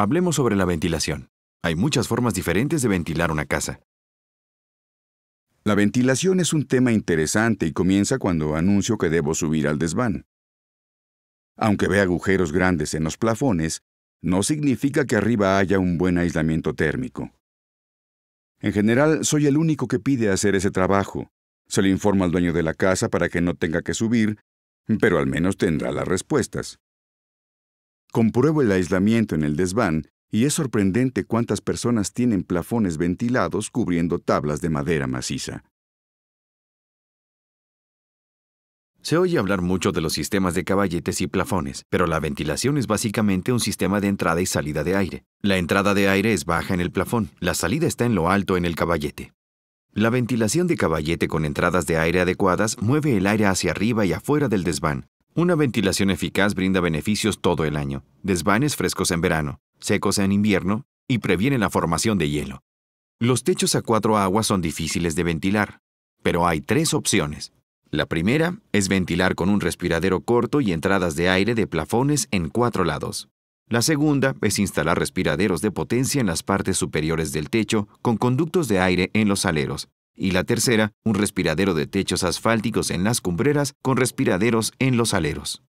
Hablemos sobre la ventilación. Hay muchas formas diferentes de ventilar una casa. La ventilación es un tema interesante y comienza cuando anuncio que debo subir al desván. Aunque vea agujeros grandes en los plafones, no significa que arriba haya un buen aislamiento térmico. En general, soy el único que pide hacer ese trabajo. Se le informa al dueño de la casa para que no tenga que subir, pero al menos tendrá las respuestas. Compruebo el aislamiento en el desván y es sorprendente cuántas personas tienen plafones ventilados cubriendo tablas de madera maciza. Se oye hablar mucho de los sistemas de caballetes y plafones, pero la ventilación es básicamente un sistema de entrada y salida de aire. La entrada de aire es baja en el plafón, la salida está en lo alto en el caballete. La ventilación de caballete con entradas de aire adecuadas mueve el aire hacia arriba y afuera del desván, una ventilación eficaz brinda beneficios todo el año, desvanes frescos en verano, secos en invierno y previene la formación de hielo. Los techos a cuatro aguas son difíciles de ventilar, pero hay tres opciones. La primera es ventilar con un respiradero corto y entradas de aire de plafones en cuatro lados. La segunda es instalar respiraderos de potencia en las partes superiores del techo con conductos de aire en los aleros, y la tercera, un respiradero de techos asfálticos en las cumbreras con respiraderos en los aleros.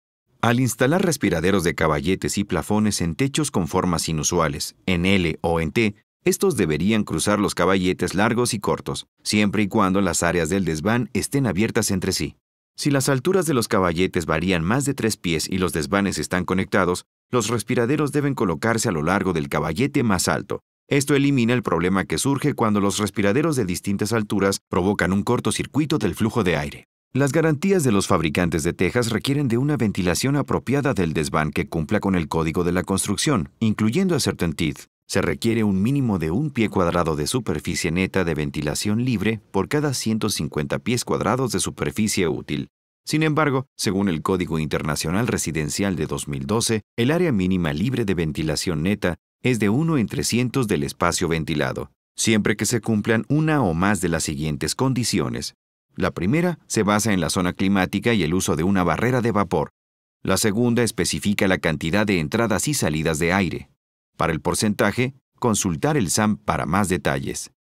Al instalar respiraderos de caballetes y plafones en techos con formas inusuales, en L o en T, estos deberían cruzar los caballetes largos y cortos, siempre y cuando las áreas del desván estén abiertas entre sí. Si las alturas de los caballetes varían más de tres pies y los desvanes están conectados, los respiraderos deben colocarse a lo largo del caballete más alto, esto elimina el problema que surge cuando los respiraderos de distintas alturas provocan un cortocircuito del flujo de aire. Las garantías de los fabricantes de tejas requieren de una ventilación apropiada del desván que cumpla con el código de la construcción, incluyendo a Certainteed. Se requiere un mínimo de un pie cuadrado de superficie neta de ventilación libre por cada 150 pies cuadrados de superficie útil. Sin embargo, según el Código Internacional Residencial de 2012, el área mínima libre de ventilación neta es de 1 en 300 del espacio ventilado, siempre que se cumplan una o más de las siguientes condiciones. La primera se basa en la zona climática y el uso de una barrera de vapor. La segunda especifica la cantidad de entradas y salidas de aire. Para el porcentaje, consultar el SAM para más detalles.